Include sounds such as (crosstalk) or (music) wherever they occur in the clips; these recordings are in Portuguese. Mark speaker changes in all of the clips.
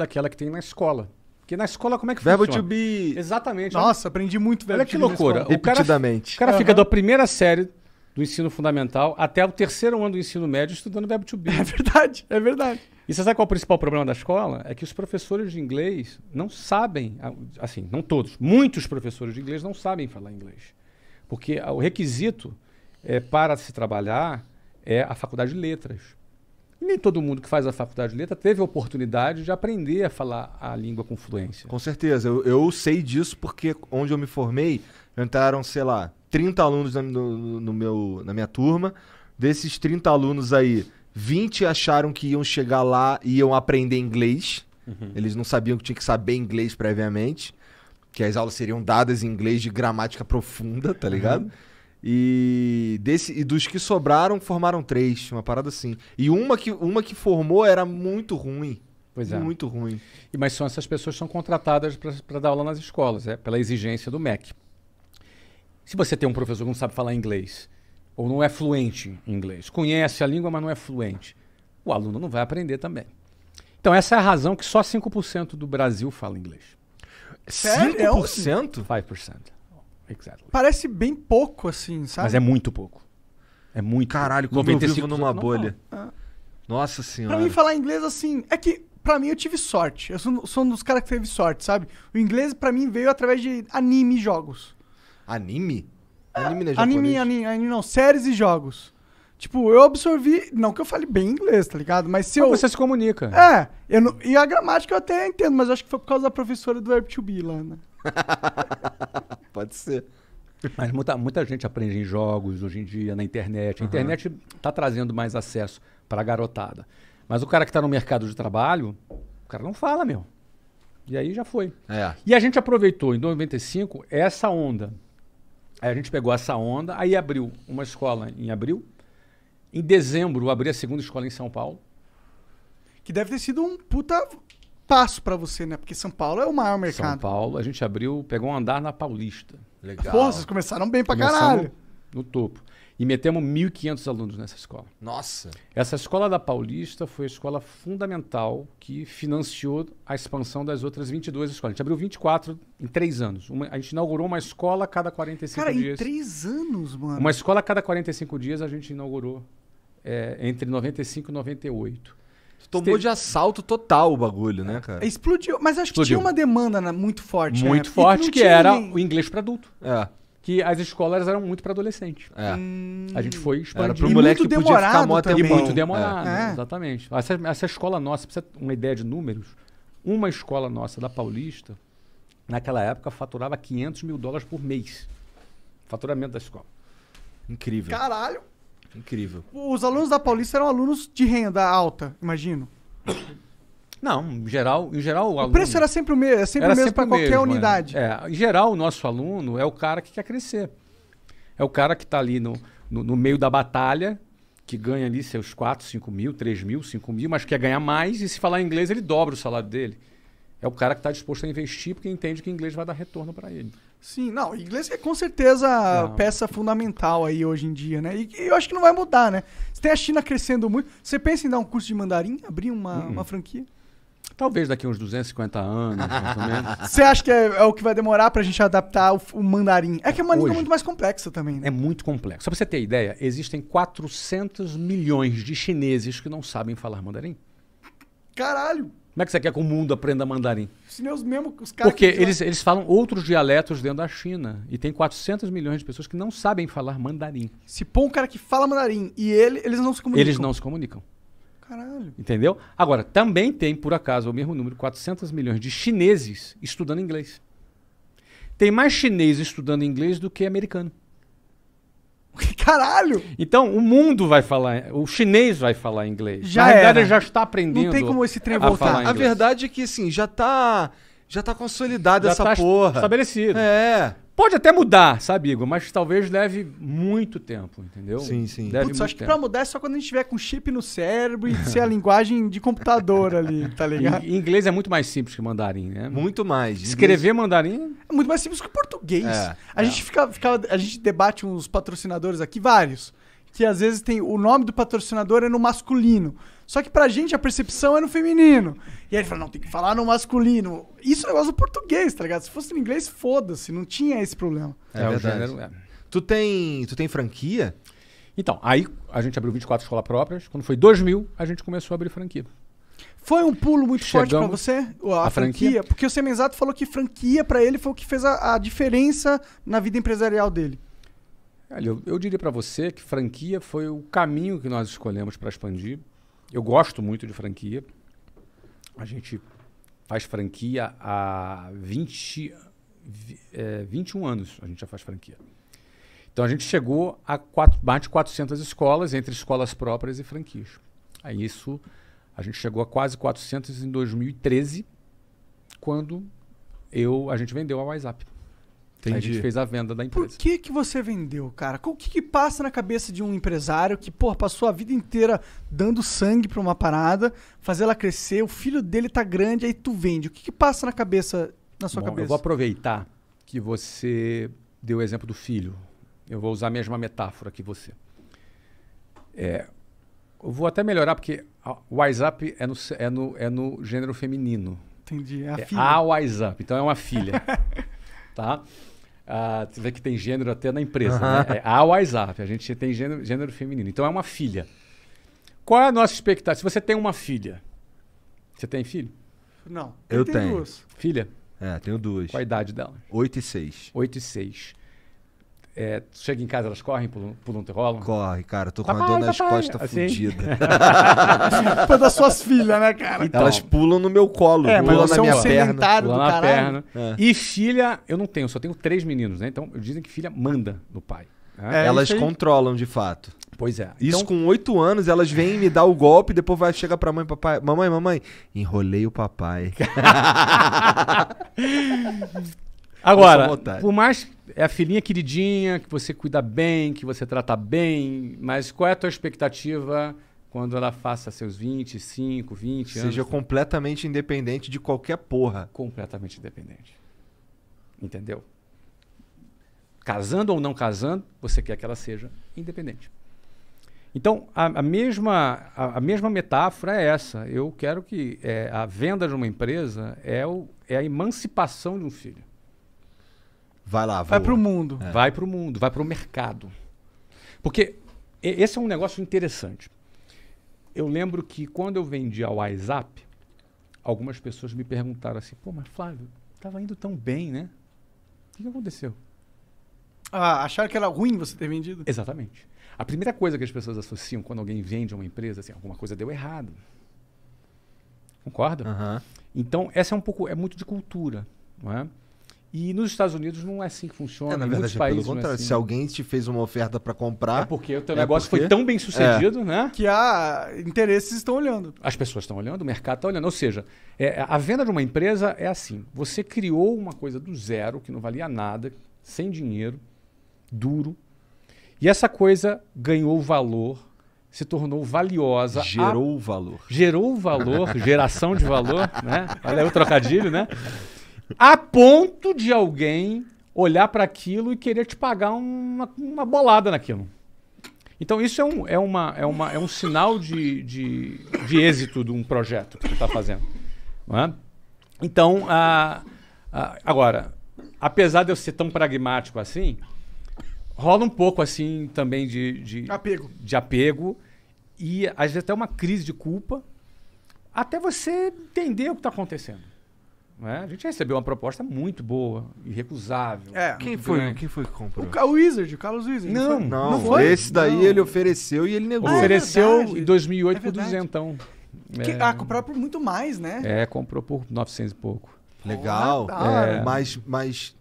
Speaker 1: daquela que tem na escola. Porque na escola, como é que verbo funciona? Verbo to be. Exatamente. Nossa, aprendi muito verbo Olha que loucura. O cara, Repetidamente. O cara, uhum. fica da primeira série do ensino fundamental até o terceiro ano do ensino médio estudando verbo to be. É verdade, é verdade. E você sabe qual é o principal problema da escola? É que os professores de inglês não sabem, assim, não todos, muitos professores de inglês não sabem falar inglês. Porque o requisito é, para se trabalhar é a faculdade de letras. E nem todo mundo que faz a
Speaker 2: faculdade de letra teve a oportunidade de aprender a falar a língua com fluência. Com certeza. Eu, eu sei disso porque onde eu me formei, entraram, sei lá, 30 alunos na, no, no meu, na minha turma. Desses 30 alunos aí, 20 acharam que iam chegar lá e iam aprender inglês. Uhum. Eles não sabiam que tinha que saber inglês previamente. Que as aulas seriam dadas em inglês de gramática profunda, tá uhum. ligado? Uhum. E, desse, e dos que sobraram, formaram três, uma parada assim. E uma que, uma que formou era muito ruim. Pois é. Muito ruim. E, mas são essas pessoas que são
Speaker 1: contratadas para dar aula nas escolas, é, pela exigência do MEC. Se você tem um professor que não sabe falar inglês, ou não é fluente em inglês, conhece a língua, mas não é fluente, o aluno não vai aprender também. Então, essa é a razão que só 5% do Brasil fala inglês.
Speaker 3: Sério? 5%?
Speaker 2: 5%. Exactly.
Speaker 3: Parece bem pouco, assim, sabe? Mas é muito
Speaker 2: pouco. É muito. Caralho, como 95 eu vivo numa é bolha. Ah. Nossa senhora. Pra mim falar
Speaker 3: inglês assim, é que pra mim eu tive sorte. Eu sou, sou um dos caras que teve sorte, sabe? O inglês pra mim veio através de anime e jogos. Anime? Anime né, Anime, anime, anime não, séries e jogos. Tipo, eu absorvi. Não que eu fale bem inglês, tá ligado? Mas se Como eu. você se comunica. É, eu não... e a gramática eu até entendo, mas acho que foi por causa da professora do Verb to Be lá, né?
Speaker 1: (laughs) Pode ser. Mas muita, muita gente aprende em jogos hoje em dia, na internet. A uhum. internet está trazendo mais acesso para a garotada. Mas o cara que está no mercado de trabalho, o cara não fala, meu. E aí já foi. É. E a gente aproveitou em 95 essa onda. Aí a gente pegou essa onda, aí abriu uma escola em abril, em dezembro, eu abri a segunda escola em São Paulo.
Speaker 3: Que deve ter sido um puta passo para você, né? Porque São Paulo é o maior mercado. São
Speaker 1: Paulo, a gente abriu, pegou um andar na Paulista. Legal. Pô, vocês
Speaker 3: começaram bem pra Começamos caralho.
Speaker 1: No topo. E metemos 1.500 alunos nessa escola. Nossa! Essa escola da Paulista foi a escola fundamental que financiou a expansão das outras 22 escolas. A gente abriu 24 em três anos. Uma, a gente inaugurou uma escola a cada 45 Cara, dias. Cara, em
Speaker 3: três anos, mano? Uma
Speaker 1: escola a cada 45 dias a gente inaugurou é, entre 95 e 98.
Speaker 2: Tomou de assalto total o bagulho, né, cara?
Speaker 1: Explodiu, mas acho Explodiu. que tinha uma demanda na, né, muito forte. Né? Muito né? forte, que era o inglês para adulto. É. Que as escolas eram muito para adolescente. É. Hum... A gente foi expandindo. Era pro moleque muito que podia ficar mó E muito demorado, é. é. exatamente. Essa, essa escola nossa, pra você ter uma ideia de números, uma escola nossa da Paulista, naquela época, faturava 500 mil dólares por mês. Faturamento da escola.
Speaker 3: Incrível. Caralho! Incrível. Os alunos da Paulista eram alunos de renda alta, imagino.
Speaker 1: Não, em geral, em geral o, o aluno... preço era sempre o mesmo, é sempre o mesmo para qualquer mesmo, é. unidade. É. é. em geral, o nosso aluno é o cara que quer crescer. É o cara que está ali no, no, no, meio da batalha, que ganha ali seus 4, 5 mil, 3 mil, 5 mil, mas quer ganhar mais e se falar inglês ele dobra o salário dele. É o cara que está disposto a investir porque entende que inglês
Speaker 3: vai dar retorno para ele. Sim, não, inglês é com certeza a peça fundamental aí hoje em dia, né? E, e, eu acho que não vai mudar, né? Você tem a China crescendo muito. Você pensa em dar um curso de mandarim, abrir uma, hum. uma franquia?
Speaker 1: Talvez daqui uns 250 anos, (laughs) Você acha
Speaker 3: que é, é, o que vai demorar pra gente adaptar o, o mandarim? É que é uma Hoje, língua muito mais complexa também,
Speaker 1: né? É muito complexo. Só pra você ter ideia, existem 400 milhões de chineses que não sabem falar mandarim. Caralho! Como é que você quer que o mundo aprenda mandarim?
Speaker 3: Os mesmos, os caras. Porque eles, eles
Speaker 1: falam outros dialetos dentro da China. E tem 400 milhões de pessoas que não sabem falar mandarim.
Speaker 3: Se põe um cara que fala mandarim e ele, eles não se comunicam. Eles não se comunicam. Caralho.
Speaker 1: Entendeu? Agora, também tem, por acaso, o mesmo número, 400 milhões de chineses estudando inglês. Tem mais chinês estudando inglês do que americano. (laughs) Caralho! Então, o mundo vai falar, o chinês vai falar inglês. Já Na verdade, já está aprendendo. Não tem como esse trem a voltar. falar A verdade
Speaker 2: é que, assim, já está. Já tá consolidada essa tá porra.
Speaker 1: Estabelecido. É. Pode até mudar, sabe, Igor? Mas talvez leve muito tempo, entendeu? Sim, sim. Deve Putz, acho tempo. que pra
Speaker 3: mudar é só quando a gente tiver com chip no cérebro e ser a linguagem de computador ali, tá ligado? Em inglês é muito mais simples que mandarim, né? Muito mais. Escrever inglês... mandarim... É muito mais simples que português. É, a, é. Gente fica, fica, a gente debate uns patrocinadores aqui, vários, que às vezes tem o nome do patrocinador é no masculino. Só que pra gente a percepção é no feminino. E aí ele fala, não, tem que falar no masculino. Isso é um negócio do português, tá ligado? Se fosse no inglês, foda-se, não tinha esse problema. É, é verdade. Gênero, é. Tu, tem, tu tem franquia?
Speaker 1: Então, aí a gente abriu 24 escolas próprias. Quando foi 2000, a gente começou a abrir franquia.
Speaker 3: Foi um pulo muito Chegamos forte para você, a, a franquia? franquia? Porque o Semenzato falou que franquia para ele foi o que fez a, a diferença na vida empresarial dele. eu, eu diria para
Speaker 1: você que franquia foi o caminho que nós escolhemos para expandir eu gosto muito de franquia. A gente faz franquia há 20, é, 21 anos. A gente já faz franquia. Então a gente chegou a quatro, mais de 400 escolas, entre escolas próprias e franquias. Aí isso, a gente chegou a quase 400 em 2013, quando eu, a gente vendeu a WhatsApp. Entendi. A gente fez a venda da empresa. Por
Speaker 3: que, que você vendeu, cara? O que, que passa na cabeça de um empresário que, pô, passou a vida inteira dando sangue para uma parada, fazer ela crescer, o filho dele tá grande, aí tu vende. O que, que passa na cabeça, na sua Bom, cabeça? Eu vou
Speaker 1: aproveitar que você deu o exemplo do filho. Eu vou usar a mesma metáfora que você. É, eu vou até melhorar, porque o WhatsApp é no, é no, é no gênero feminino. Entendi. É a, é filha. a WhatsApp, então é uma filha. (laughs) tá? Ah, você vê que tem gênero até na empresa, né? É a WhatsApp, a gente tem gênero, gênero feminino. Então é uma filha. Qual é a nossa expectativa? Se você tem uma filha, você tem filho? Não. Eu, eu tenho. tenho. Filha?
Speaker 2: É, tenho duas.
Speaker 1: Qual a idade dela? 8 e 6. 8 e 6. É, chega em casa, elas correm, pulam, pulam te
Speaker 2: rolam? Corre, cara. Tô com papai, a dor nas costas assim? fodida. Foi (laughs) das suas filhas,
Speaker 3: né, cara? Então, elas
Speaker 2: pulam no meu colo, é, pulam mas na é minha um perna. Pulam na perna. É. E
Speaker 3: filha,
Speaker 2: eu não tenho, só tenho três meninos, né? Então, dizem que filha manda no pai. Né? É, elas controlam, de fato. Pois é. Isso então... com oito anos, elas vêm me dar o golpe, depois vai chegar pra mãe, papai. Mamãe, mamãe, enrolei o papai. (laughs)
Speaker 3: (laughs)
Speaker 2: Agora, por
Speaker 1: mais é a filhinha queridinha que você cuida bem, que você trata bem, mas qual é a tua expectativa quando ela faça seus 25, 20 Seja anos? Seja
Speaker 2: completamente independente de qualquer porra. Completamente independente.
Speaker 1: Entendeu? Casando ou não casando, você quer que ela seja independente. Então, a, a mesma, a, a, mesma metáfora é essa. Eu quero que é, a venda de uma empresa é, o, é a emancipação de um filho. Vai lá, voa. Vai pro mundo. É. Vai pro mundo, vai pro mercado. Porque esse é um negócio interessante. Eu lembro que quando eu vendia o WhatsApp, algumas pessoas me perguntaram assim: pô, mas Flávio, tava indo tão bem, né? O que, aconteceu?
Speaker 3: Ah, acharam que era ruim você ter vendido? Exatamente.
Speaker 1: A primeira coisa que as pessoas associam quando alguém vende a uma empresa, assim, alguma coisa deu errado. Concorda? Uhum. Então, essa é um pouco, é muito de cultura, não é?
Speaker 3: E nos Estados Unidos não é assim que funciona. É, na verdade, é é contrário. assim. Se
Speaker 2: alguém te fez uma oferta para comprar. É porque o teu é negócio porque... foi tão bem sucedido,
Speaker 3: né? Que há interesses estão olhando.
Speaker 2: As pessoas
Speaker 1: estão olhando, o mercado está olhando. Ou seja, a venda de uma empresa é assim: você criou uma coisa do zero, que não valia nada, sem dinheiro, duro. E essa coisa ganhou valor, se tornou valiosa. Gerou a... valor. Gerou valor, geração de valor, né? Olha aí o trocadilho, né? (laughs) a ponto de alguém olhar para aquilo e querer te pagar uma, uma bolada naquilo. Então, isso é um, é uma, é uma, é um sinal de, de, de êxito de um projeto que você está fazendo. É? Então, a, a, agora, apesar de eu ser tão pragmático assim, rola um pouco assim também de, de apego. De apego e às vezes até uma crise de culpa
Speaker 3: até você entender o que está acontecendo.
Speaker 1: Né? a gente recebeu uma proposta muito boa,
Speaker 2: irrecusável. É, quem, foi, quem foi que comprou? O, o
Speaker 3: Wizard, o Carlos Wizard. Não, não, não, não foi? esse daí não. ele
Speaker 2: ofereceu e ele negou. Ah, ofereceu é
Speaker 3: em 2008 é por duzentão. Que, é. ah, comprou por muito mais, né? É,
Speaker 2: comprou por 900 e pouco. Legal. Ah, tá. é. mas, mas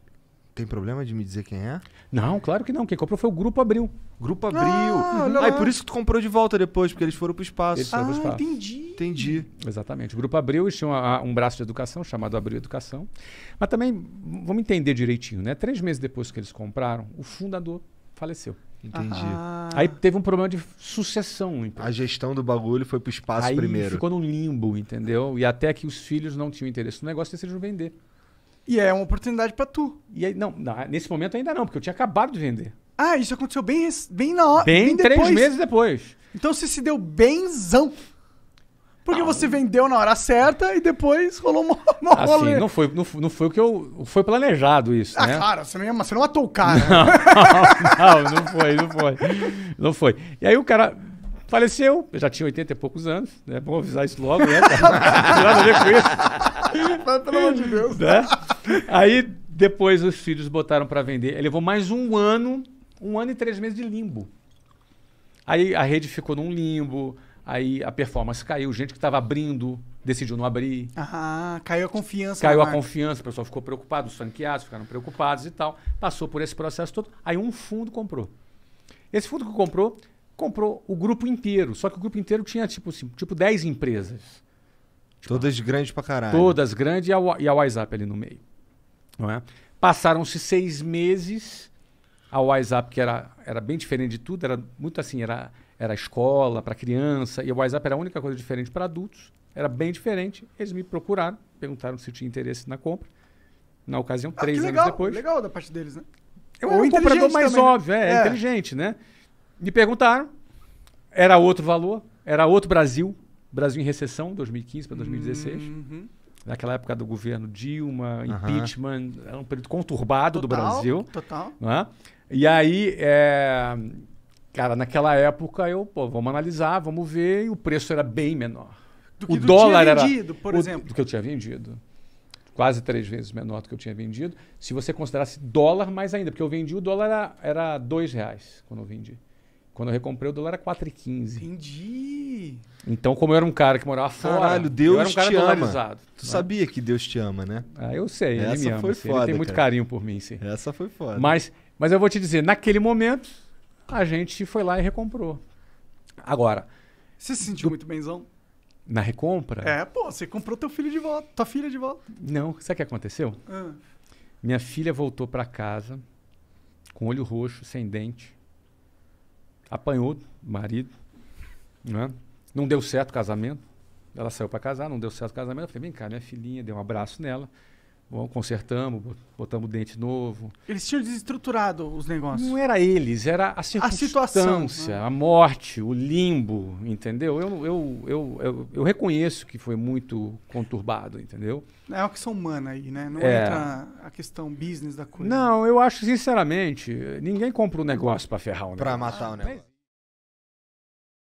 Speaker 2: tem problema de me dizer quem é? Não, claro que não. Quem comprou foi o Grupo Abril. Grupo Abril. Ah, ah, por isso que tu comprou de volta depois, porque eles foram pro espaço. Eles foram ah, pro espaço. entendi. Entendi.
Speaker 1: Exatamente. O Grupo Abril tinha um, um braço de educação chamado Abril Educação. Mas também, vamos entender direitinho, né? Três meses depois que eles compraram, o fundador faleceu. Entendi.
Speaker 3: Ah.
Speaker 2: Aí teve um problema de sucessão. Então. A gestão do bagulho foi pro espaço Aí primeiro. ficou num limbo,
Speaker 1: entendeu? E até que os filhos não tinham interesse no negócio, decidiram vender.
Speaker 3: E é uma oportunidade para tu. E aí, não, não, nesse momento ainda não, porque eu tinha acabado de vender. Ah, isso aconteceu bem, bem na hora. Bem, bem três meses depois. Então você se deu benzão. Porque não. você vendeu na hora certa e depois rolou uma, (laughs) uma assim, rolê. Não
Speaker 1: foi, não, não, foi o que eu. Foi planejado isso. Ah, né?
Speaker 3: claro, você não, você não matou o cara. Não,
Speaker 1: (laughs) não, não foi, não foi. Não foi. E aí o cara faleceu, eu já tinha 80 e poucos anos, né? Bom avisar isso logo, né? (laughs) nada a ver com isso. Mas, pelo amor de Deus. Né? Aí depois os filhos botaram para vender. Ele levou mais um ano um ano e três meses de limbo. Aí a rede ficou num limbo, aí a performance caiu, gente que estava abrindo decidiu não abrir.
Speaker 3: Ah, caiu a confiança. Caiu a marca.
Speaker 1: confiança, o pessoal ficou preocupado, os franqueados ficaram preocupados e tal. Passou por esse processo todo. Aí um fundo comprou. Esse fundo que comprou, comprou o grupo inteiro. Só que o grupo inteiro tinha tipo, assim, tipo 10 empresas.
Speaker 2: Tipo, todas grandes pra caralho. Todas
Speaker 1: grandes e a, e a WhatsApp ali no meio. Não é? Passaram-se seis meses a WhatsApp, que era, era bem diferente de tudo, era muito assim, era, era escola para criança, e o WhatsApp era a única coisa diferente para adultos, era bem diferente. Eles me procuraram, perguntaram se eu tinha interesse na compra. Na ocasião, ah, três legal, anos depois.
Speaker 3: legal da parte deles, né? Eu Ou um comprador mais também, né? óbvio, é, é,
Speaker 1: inteligente, né? Me perguntaram, era outro valor, era outro Brasil, Brasil em recessão, 2015 para 2016. Uhum. Naquela época do governo Dilma, uhum. impeachment, era um período conturbado total, do Brasil. Total. Né? E aí, é... cara, naquela época eu, pô, vamos analisar, vamos ver, e o preço era bem menor. Do que o dólar tinha vendido, era, por o, exemplo. Do que eu tinha vendido. Quase três vezes menor do que eu tinha vendido. Se você considerasse dólar mais ainda, porque eu vendi o dólar era, era dois reais quando eu vendi. Quando eu recomprei, o dólar era 4,15. Entendi. Então, como eu era um cara que morava fora. Caralho, Deus eu era um cara te ama. Tu né? sabia que Deus te ama, né? Ah, eu sei, Essa ele me ama. Foda, ele tem muito cara. carinho por mim, sim. Essa foi foda. Mas mas eu vou te dizer, naquele momento, a gente foi lá
Speaker 3: e recomprou. Agora. Você se sentiu do... muito benzão?
Speaker 1: Na recompra?
Speaker 3: É, pô, você comprou teu filho de volta, tua filha de volta.
Speaker 1: Não, sabe o que aconteceu? Ah. Minha filha voltou para casa com olho roxo, sem dente. Apanhou o marido, né? Não deu certo o casamento. Ela saiu para casar, não deu certo o casamento. Eu falei, vem cá, minha filhinha, dei um abraço nela vamos consertamos, botamos dente novo.
Speaker 3: Eles tinham desestruturado os negócios. Não era
Speaker 1: eles, era a circunstância, a, situação, né? a morte, o limbo, entendeu? Eu, eu, eu, eu, eu, reconheço que foi muito conturbado, entendeu?
Speaker 3: É uma questão humana aí, né? Não é. entra a questão business da coisa.
Speaker 1: Não, eu acho sinceramente, ninguém compra um negócio para ferrar o negócio. Para matar o ah, negócio.